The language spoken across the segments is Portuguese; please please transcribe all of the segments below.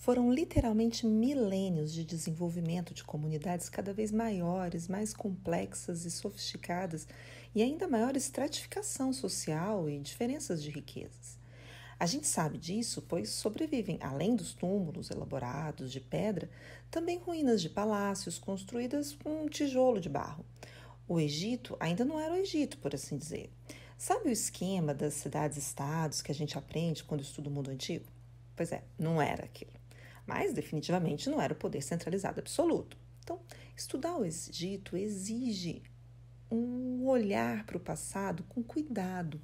Foram literalmente milênios de desenvolvimento de comunidades cada vez maiores, mais complexas e sofisticadas, e ainda maior estratificação social e diferenças de riquezas. A gente sabe disso, pois sobrevivem, além dos túmulos elaborados de pedra, também ruínas de palácios construídas com um tijolo de barro. O Egito ainda não era o Egito, por assim dizer. Sabe o esquema das cidades-estados que a gente aprende quando estuda o mundo antigo? Pois é, não era aquilo mas definitivamente não era o poder centralizado absoluto. Então, estudar o Egito exige um olhar para o passado com cuidado.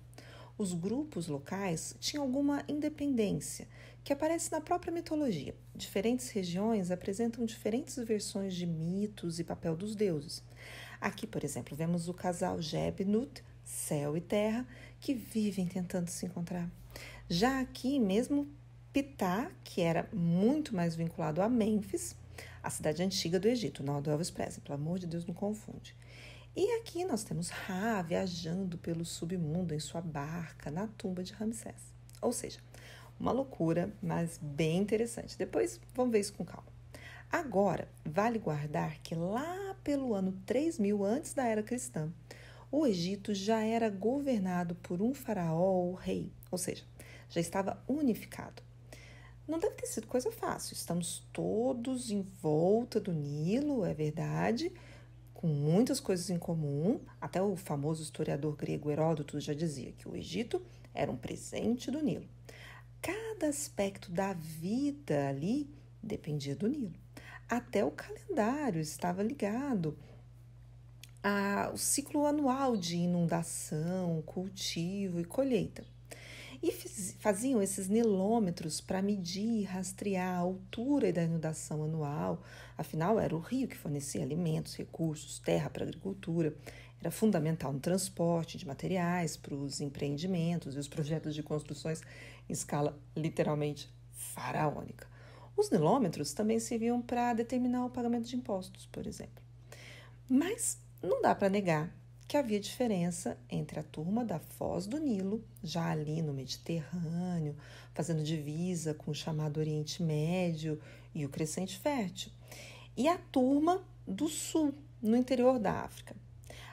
Os grupos locais tinham alguma independência, que aparece na própria mitologia. Diferentes regiões apresentam diferentes versões de mitos e papel dos deuses. Aqui, por exemplo, vemos o casal Jeb-Nut, céu e terra, que vivem tentando se encontrar. Já aqui, mesmo Ptah, que era muito mais vinculado a Mênfis, a cidade antiga do Egito, não do Elvis Presley, pelo amor de Deus, não confunde. E aqui nós temos Ra viajando pelo submundo em sua barca na tumba de Ramsés. Ou seja, uma loucura, mas bem interessante. Depois vamos ver isso com calma. Agora, vale guardar que lá pelo ano 3000 antes da era cristã, o Egito já era governado por um faraó ou rei, ou seja, já estava unificado. Não deve ter sido coisa fácil. Estamos todos em volta do Nilo, é verdade, com muitas coisas em comum. Até o famoso historiador grego Heródoto já dizia que o Egito era um presente do Nilo. Cada aspecto da vida ali dependia do Nilo. Até o calendário estava ligado ao ciclo anual de inundação, cultivo e colheita e fiz, faziam esses nilômetros para medir e rastrear a altura da inundação anual. Afinal, era o rio que fornecia alimentos, recursos, terra para a agricultura. Era fundamental no transporte de materiais para os empreendimentos e os projetos de construções em escala literalmente faraônica. Os nilômetros também serviam para determinar o pagamento de impostos, por exemplo. Mas não dá para negar que havia diferença entre a turma da Foz do Nilo, já ali no Mediterrâneo, fazendo divisa com o chamado Oriente Médio e o crescente fértil, e a turma do Sul, no interior da África.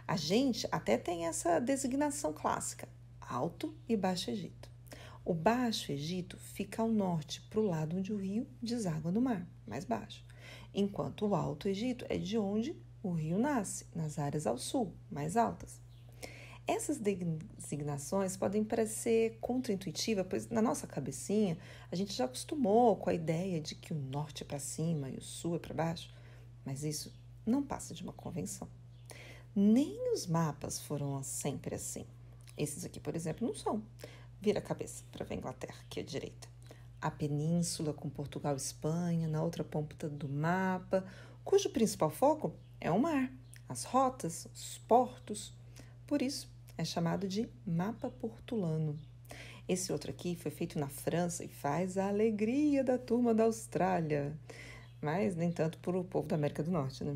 A gente até tem essa designação clássica, Alto e Baixo Egito. O Baixo Egito fica ao norte, para o lado onde o rio deságua no mar, mais baixo, enquanto o Alto Egito é de onde o rio nasce nas áreas ao sul, mais altas. Essas designações podem parecer contraintuitivas, pois na nossa cabecinha a gente já acostumou com a ideia de que o norte é para cima e o sul é para baixo, mas isso não passa de uma convenção. Nem os mapas foram sempre assim. Esses aqui, por exemplo, não são. Vira a cabeça para ver a Inglaterra, que é a direita. A península com Portugal e Espanha, na outra ponta do mapa, cujo principal foco é o mar, as rotas, os portos. Por isso, é chamado de mapa portulano. Esse outro aqui foi feito na França e faz a alegria da turma da Austrália, mas nem tanto para o povo da América do Norte, né?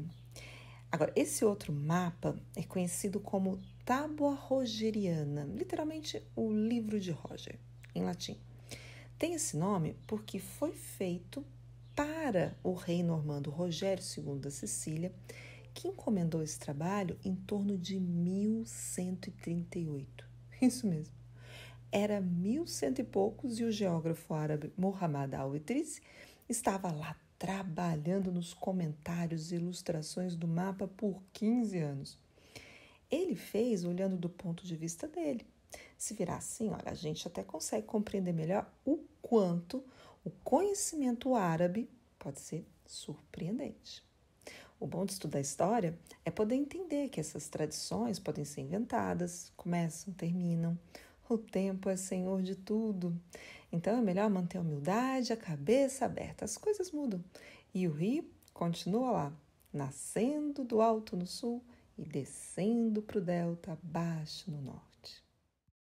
Agora, esse outro mapa é conhecido como Tábua Rogeriana, literalmente o livro de Roger, em latim. Tem esse nome porque foi feito para o rei normando Rogério II da Sicília que encomendou esse trabalho em torno de 1138. Isso mesmo. Era mil cento e poucos e o geógrafo árabe Muhammad Al-Idris estava lá trabalhando nos comentários e ilustrações do mapa por 15 anos. Ele fez olhando do ponto de vista dele. Se virar assim, olha, a gente até consegue compreender melhor o quanto o conhecimento árabe pode ser surpreendente. O bom de estudar história é poder entender que essas tradições podem ser inventadas, começam, terminam. O tempo é senhor de tudo. Então é melhor manter a humildade, a cabeça aberta. As coisas mudam. E o rio continua lá, nascendo do alto no sul e descendo para o delta abaixo no norte.